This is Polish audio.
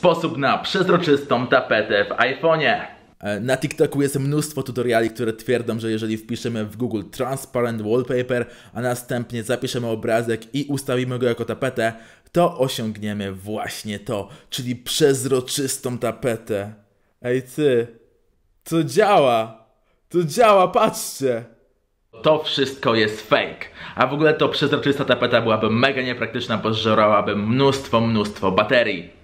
Sposób na przezroczystą tapetę w iPhone'ie. E, na TikToku jest mnóstwo tutoriali, które twierdzą, że jeżeli wpiszemy w Google Transparent Wallpaper, a następnie zapiszemy obrazek i ustawimy go jako tapetę, to osiągniemy właśnie to, czyli przezroczystą tapetę. Ej ty, to działa! To działa, patrzcie! To wszystko jest fake. A w ogóle to przezroczysta tapeta byłaby mega niepraktyczna, bo żerałaby mnóstwo, mnóstwo baterii.